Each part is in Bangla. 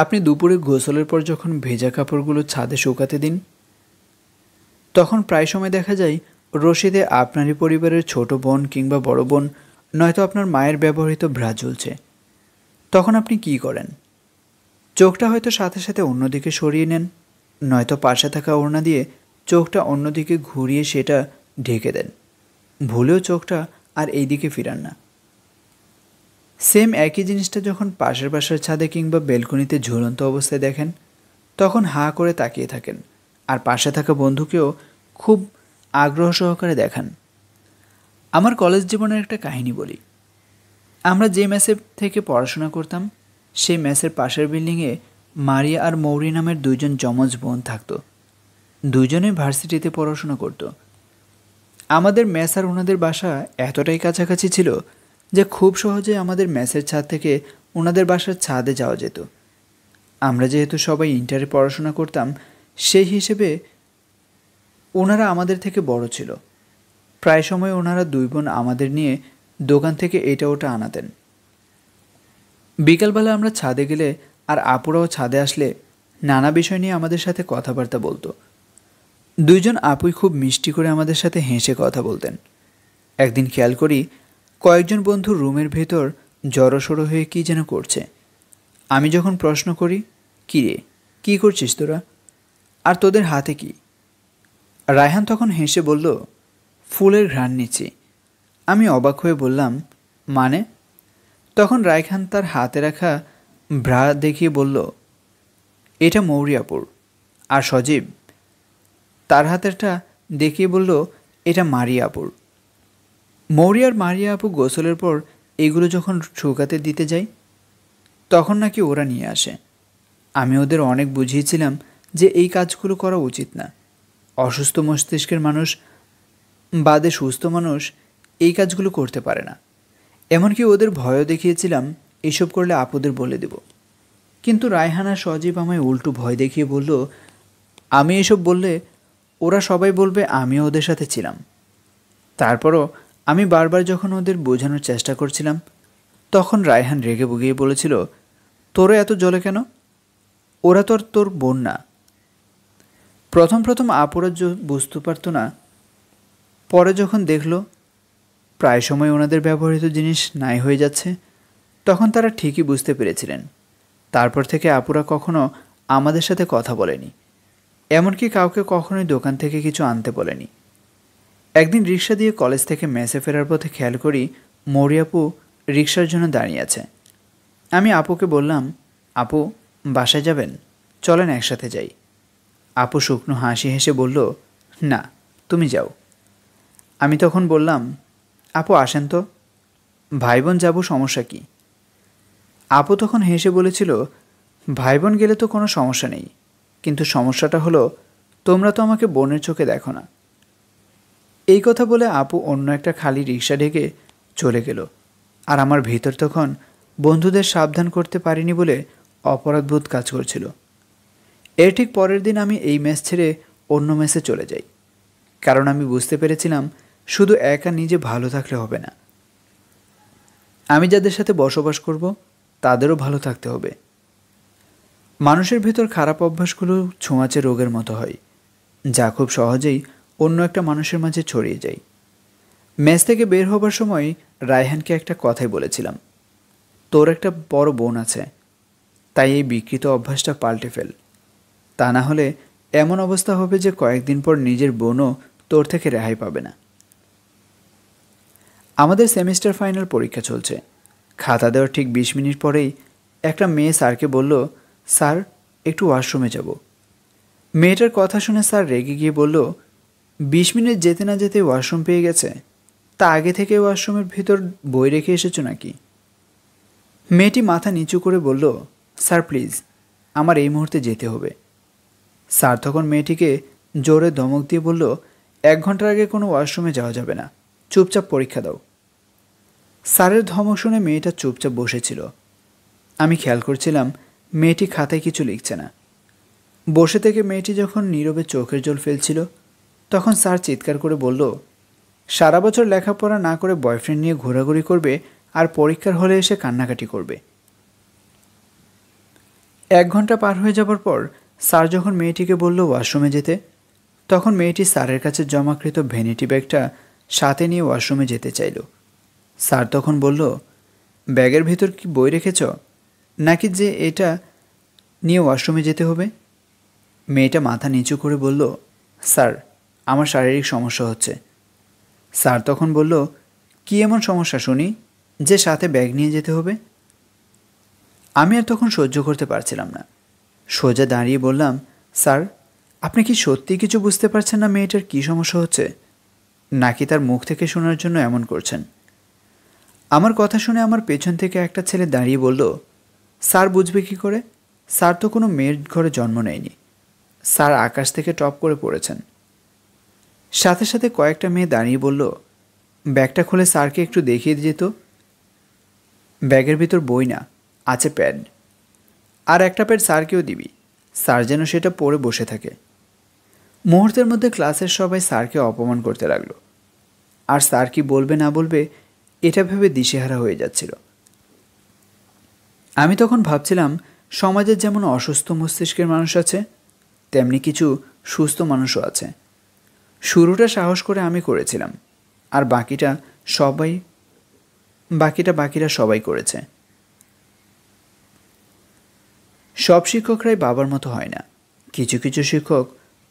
আপনি দুপুরে গোসলের পর যখন ভেজা কাপড়গুলো ছাদে শুকাতে দিন তখন প্রায় সময় দেখা যায় রশিদে আপনারই পরিবারের ছোট বোন কিংবা বড় বোন নয়তো আপনার মায়ের ব্যবহৃত ভ্রা ঝুলছে তখন আপনি কি করেন চোখটা হয়তো সাথে সাথে অন্যদিকে সরিয়ে নেন নয়তো পাশে থাকা ওড়না দিয়ে চোখটা অন্যদিকে ঘুরিয়ে সেটা ঢেকে দেন ভুলেও চোখটা আর এইদিকে ফিরান না সেম একই জিনিসটা যখন পাশের বাসার ছাদে কিংবা বেলকনিতে ঝুলন্ত অবস্থায় দেখেন তখন হা করে তাকিয়ে থাকেন আর পাশে থাকা বন্ধুকেও খুব আগ্রহ সহকারে দেখান আমার কলেজ জীবনের একটা কাহিনী বলি আমরা যে ম্যাসে থেকে পড়াশোনা করতাম সেই ম্যাসের পাশের বিল্ডিংয়ে মারিয়া আর মৌরি নামের দুইজন যমজ বোন থাকতো দুজনে ভার্সিটিতে পড়াশোনা করত আমাদের ম্যাস আর ওনাদের বাসা এতটাই কাছাকাছি ছিল যে খুব সহজে আমাদের ম্যাসের ছাদ থেকে ওনাদের বাসার ছাদে যাওয়া যেত আমরা যেহেতু সবাই ইন্টারে পড়াশোনা করতাম সেই হিসেবে ওনারা আমাদের থেকে বড় ছিল প্রায় সময় ওনারা দুই বোন আমাদের নিয়ে দোকান থেকে এটা ওটা আনাতেন বিকালবেলা আমরা ছাদে গেলে আর আপুরাও ছাদে আসলে নানা বিষয় নিয়ে আমাদের সাথে কথাবার্তা বলতো দুইজন আপুই খুব মিষ্টি করে আমাদের সাথে হেসে কথা বলতেন একদিন খেয়াল করি কয়েকজন বন্ধু রুমের ভেতর জড়সড়ো হয়ে কি যেন করছে আমি যখন প্রশ্ন করি কী রে কী করছিস তোরা আর তোদের হাতে কি রায়হান তখন হেসে বলল ফুলের ঘ্রাণ নিচ্ছি আমি অবাক হয়ে বললাম মানে তখন রায়খান তার হাতে রাখা ভ্রা দেখিয়ে বলল এটা মৌরিয়াপুর আর সজীব তার হাতেরটা দেখিয়ে বলল এটা মারিয়াপুর মৌরিয়ার মারিয়া আপু গোসলের পর এগুলো যখন শুকাতে দিতে যাই তখন নাকি ওরা নিয়ে আসে আমি ওদের অনেক বুঝিয়েছিলাম যে এই কাজগুলো করা উচিত না অসুস্থ মস্তিষ্কের মানুষ বাদে সুস্থ মানুষ এই কাজগুলো করতে পারে না এমনকি ওদের ভয়ও দেখিয়েছিলাম এসব করলে আপুদের বলে দেব কিন্তু রায়হানা সজীব আমায় উল্টো ভয় দেখিয়ে বলল আমি এসব বললে ওরা সবাই বলবে আমিও ওদের সাথে ছিলাম তারপরও আমি বারবার যখন ওদের বোঝানোর চেষ্টা করছিলাম তখন রায়হান রেগে বুগিয়ে বলেছিল তোরও এত জলে কেন ওরা তোর তোর বোন না প্রথম প্রথম আপুরা বুঝতে পারতো না পরে যখন দেখলো প্রায় সময় ওনাদের ব্যবহৃত জিনিস নাই হয়ে যাচ্ছে তখন তারা ঠিকই বুঝতে পেরেছিলেন তারপর থেকে আপুরা কখনো আমাদের সাথে কথা বলেনি এমনকি কাউকে কখনোই দোকান থেকে কিছু আনতে বলেনি একদিন রিক্সা দিয়ে কলেজ থেকে মেসে ফেরার পথে খেয়াল করি মরিয়াপু রিক্সার জন্য দাঁড়িয়ে আছে আমি আপুকে বললাম আপু বাসায় যাবেন চলেন একসাথে যাই আপু শুকনো হাসি হেসে বলল না তুমি যাও আমি তখন বললাম আপু আসেন তো ভাই বোন যাবো সমস্যা কি আপু তখন হেসে বলেছিল ভাই বোন গেলে তো কোনো সমস্যা নেই কিন্তু সমস্যাটা হলো তোমরা তো আমাকে বোনের চোখে দেখো না এই কথা বলে আপু অন্য একটা খালি রিক্সা ডেকে চলে গেল আর আমার ভেতর তখন বন্ধুদের সাবধান করতে পারিনি বলে অপরাধবোধ কাজ করছিল এর ঠিক পরের দিন আমি এই ম্যাচ ছেড়ে অন্য ম্যাচে চলে যাই কারণ আমি বুঝতে পেরেছিলাম শুধু একা নিজে ভালো থাকলে হবে না আমি যাদের সাথে বসবাস করব তাদেরও ভালো থাকতে হবে মানুষের ভেতর খারাপ অভ্যাসগুলো ছোঁয়াচে রোগের মতো হয় যা খুব সহজেই অন্য একটা মানুষের মাঝে ছড়িয়ে যাই ম্যাচ থেকে বের হবার সময় রায়হানকে একটা কথাই বলেছিলাম তোর একটা বড় বোন আছে তাই এই বিকৃত অভ্যাসটা পাল্টে ফেল তা না হলে এমন অবস্থা হবে যে কয়েকদিন পর নিজের বোনও তোর থেকে রেহাই পাবে না আমাদের সেমিস্টার ফাইনাল পরীক্ষা চলছে খাতা দেওয়ার ঠিক বিশ মিনিট পরেই একটা মেয়ে স্যারকে বলল স্যার একটু ওয়াশরুমে যাব মেয়েটার কথা শুনে স্যার রেগে গিয়ে বলল বিশ মিনিট যেতে না যেতে ওয়াশরুম পেয়ে গেছে তা আগে থেকে ওয়াশরুমের ভিতর বই রেখে এসেছো নাকি মেয়েটি মাথা নিচু করে বলল স্যার প্লিজ আমার এই মুহূর্তে যেতে হবে স্যার তখন মেয়েটিকে জোরে ধমক দিয়ে বলল এক ঘন্টার আগে কোনো ওয়াশরুমে যাওয়া যাবে না চুপচাপ পরীক্ষা দাও স্যারের ধমক শুনে মেয়েটা চুপচাপ বসেছিল আমি খেয়াল করছিলাম মেয়েটি খাতায় কিছু লিখছে না বসে থেকে মেয়েটি যখন নীরবে চোখের জল ফেলছিল তখন স্যার চিৎকার করে বলল সারা বছর লেখাপড়া না করে বয়ফ্রেন্ড নিয়ে ঘোরাঘুরি করবে আর পরীক্ষার হলে এসে কান্নাকাটি করবে এক ঘন্টা পার হয়ে যাবার পর স্যার যখন মেয়েটিকে বলল ওয়াশরুমে যেতে তখন মেয়েটি স্যারের কাছে জমাকৃত ভ্যানিটি ব্যাগটা সাথে নিয়ে ওয়াশরুমে যেতে চাইল স্যার তখন বলল ব্যাগের ভেতর কি বই রেখেছ নাকি যে এটা নিয়ে ওয়াশরুমে যেতে হবে মেয়েটা মাথা নিচু করে বলল স্যার আমার শারীরিক সমস্যা হচ্ছে স্যার তখন বলল কি এমন সমস্যা শুনি যে সাথে ব্যাগ নিয়ে যেতে হবে আমি আর তখন সহ্য করতে পারছিলাম না সোজা দাঁড়িয়ে বললাম স্যার আপনি কি সত্যি কিছু বুঝতে পারছেন না মেয়েটার কি সমস্যা হচ্ছে নাকি তার মুখ থেকে শোনার জন্য এমন করছেন আমার কথা শুনে আমার পেছন থেকে একটা ছেলে দাঁড়িয়ে বলল স্যার বুঝবে কি করে স্যার তো কোনো মেয়ের ঘরে জন্ম নেয়নি স্যার আকাশ থেকে টপ করে পড়েছেন সাথে সাথে কয়েকটা মেয়ে দাঁড়িয়ে বলল ব্যাগটা খুলে স্যারকে একটু দেখিয়ে যেত ব্যাগের ভিতর বই না আছে প্যাড আর একটা প্যাড স্যারকেও দিবি স্যার যেন সেটা পড়ে বসে থাকে মুহূর্তের মধ্যে ক্লাসের সবাই স্যারকে অপমান করতে লাগলো আর স্যার কি বলবে না বলবে এটা ভেবে দিশেহারা হয়ে যাচ্ছিল আমি তখন ভাবছিলাম সমাজের যেমন অসুস্থ মস্তিষ্কের মানুষ আছে তেমনি কিছু সুস্থ মানুষও আছে শুরুটা সাহস করে আমি করেছিলাম আর বাকিটা সবাই বাকিটা বাকিরা সবাই করেছে সব শিক্ষকরাই বাবার মতো হয় না কিছু কিছু শিক্ষক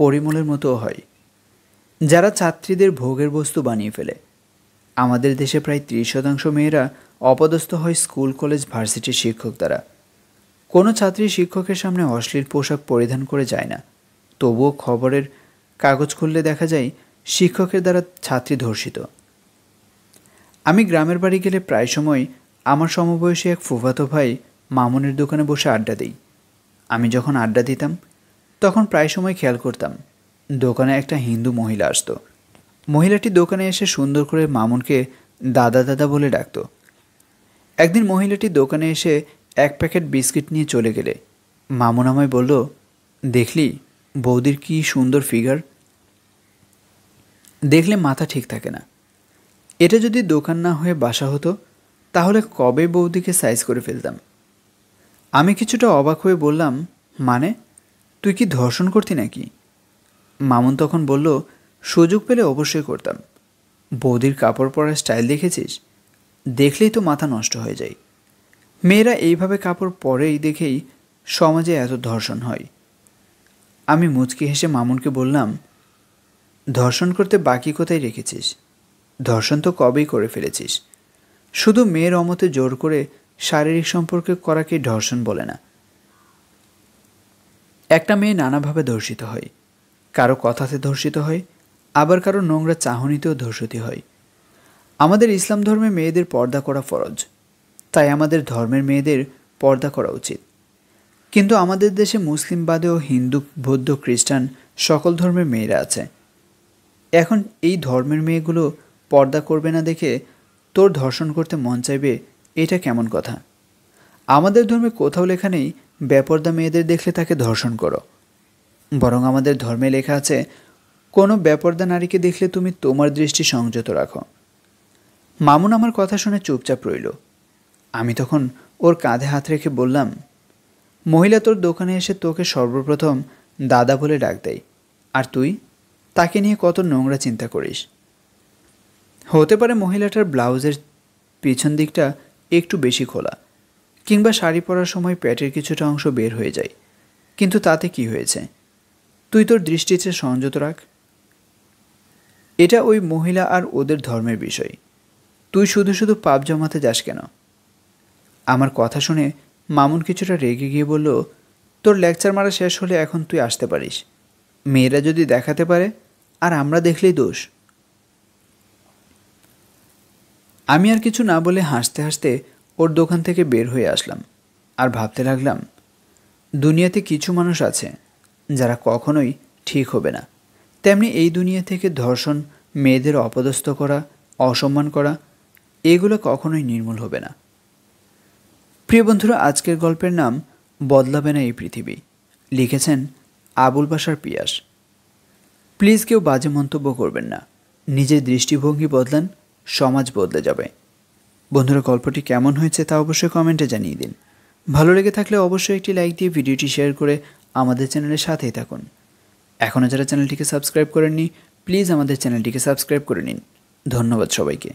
পরিমলের মতোও হয় যারা ছাত্রীদের ভোগের বস্তু বানিয়ে ফেলে আমাদের দেশে প্রায় ত্রিশ শতাংশ মেয়েরা অপদস্থ হয় স্কুল কলেজ ভার্সিটির শিক্ষক দ্বারা কোনো ছাত্রী শিক্ষকের সামনে অশ্লীল পোশাক পরিধান করে যায় না তবুও খবরের কাগজ খুললে দেখা যায় শিক্ষকের দ্বারা ছাত্রী ধর্ষিত আমি গ্রামের বাড়ি গেলে প্রায় সময় আমার সমবয়সী এক ফুফাতো ভাই মামুনের দোকানে বসে আড্ডা দিই আমি যখন আড্ডা দিতাম তখন প্রায় সময় খেয়াল করতাম দোকানে একটা হিন্দু মহিলা আসতো মহিলাটি দোকানে এসে সুন্দর করে মামুনকে দাদা দাদা বলে ডাকত একদিন মহিলাটি দোকানে এসে এক প্যাকেট বিস্কিট নিয়ে চলে গেলে মামুন আমায় বলল দেখলি বৌদির কি সুন্দর ফিগার দেখলে মাথা ঠিক থাকে না এটা যদি দোকান না হয়ে বাসা হতো তাহলে কবে বৌদিকে সাইজ করে ফেলতাম আমি কিছুটা অবাক হয়ে বললাম মানে তুই কি ধর্ষণ করতি নাকি মামুন তখন বলল সুযোগ পেলে অবশ্যই করতাম বৌদির কাপড় পরার স্টাইল দেখেছিস দেখলেই তো মাথা নষ্ট হয়ে যায় মেয়েরা এইভাবে কাপড় পরেই দেখেই সমাজে এত ধর্ষণ হয় আমি মুচকি হেসে মামুনকে বললাম ধর্ষণ করতে বাকি কোথায় রেখেছিস ধর্ষণ তো কবেই করে ফেলেছিস শুধু মেয়ের অমতে জোর করে শারীরিক সম্পর্কে করাকে ধর্ষণ বলে না একটা মেয়ে নানাভাবে ধর্ষিত হয় কারো কথাতে ধর্ষিত হয় আবার কারো নোংরা চাহনিতেও ধর্ষিত হয় আমাদের ইসলাম ধর্মে মেয়েদের পর্দা করা ফরজ তাই আমাদের ধর্মের মেয়েদের পর্দা করা উচিত কিন্তু আমাদের দেশে মুসলিম বাদেও হিন্দু বৌদ্ধ খ্রিস্টান সকল ধর্মের মেয়েরা আছে এখন এই ধর্মের মেয়েগুলো পর্দা করবে না দেখে তোর ধর্ষণ করতে মন চাইবে এটা কেমন কথা আমাদের ধর্মে কোথাও লেখা নেই ব্যাপর্দা মেয়েদের দেখলে তাকে ধর্ষণ করো বরং আমাদের ধর্মে লেখা আছে কোনো ব্যাপর্দা নারীকে দেখলে তুমি তোমার দৃষ্টি সংযত রাখো মামুন আমার কথা শুনে চুপচাপ রইল আমি তখন ওর কাঁধে হাত রেখে বললাম মহিলা তোর দোকানে এসে তোকে সর্বপ্রথম দাদা বলে ডাক দেয় আর তুই তাকে নিয়ে কত নোংরা চিন্তা করিস হতে পারে মহিলাটার ব্লাউজের পিছন দিকটা একটু বেশি খোলা কিংবা শাড়ি পরার সময় প্যাটের কিছুটা অংশ বের হয়ে যায় কিন্তু তাতে কি হয়েছে তুই তোর দৃষ্টিতে সংযত রাখ এটা ওই মহিলা আর ওদের ধর্মের বিষয় তুই শুধু শুধু পাপ জমাতে যাস কেন আমার কথা শুনে মামুন কিছুটা রেগে গিয়ে বলল তোর লেকচার মারা শেষ হলে এখন তুই আসতে পারিস মেয়েরা যদি দেখাতে পারে আর আমরা দেখলেই দোষ আমি আর কিছু না বলে হাসতে হাসতে ওর দোকান থেকে বের হয়ে আসলাম আর ভাবতে লাগলাম দুনিয়াতে কিছু মানুষ আছে যারা কখনোই ঠিক হবে না তেমনি এই দুনিয়া থেকে ধর্ষণ মেয়েদের অপদস্থ করা অসম্মান করা এগুলো কখনোই নির্মূল হবে না প্রিয় বন্ধুরা আজকের গল্পের নাম বদলাবে না এই পৃথিবী লিখেছেন আবুল বাসার পিয়াস প্লিজ কেউ বাজে মন্তব্য করবেন না নিজের দৃষ্টিভঙ্গি বদলান সমাজ বদলে যাবে বন্ধুরা গল্পটি কেমন হয়েছে তা অবশ্যই কমেন্টে জানিয়ে দিন ভালো লেগে থাকলে অবশ্যই একটি লাইক দিয়ে ভিডিওটি শেয়ার করে আমাদের চ্যানেলের সাথেই থাকুন এখনও যারা চ্যানেলটিকে সাবস্ক্রাইব করেননি প্লিজ আমাদের চ্যানেলটিকে সাবস্ক্রাইব করে নিন ধন্যবাদ সবাইকে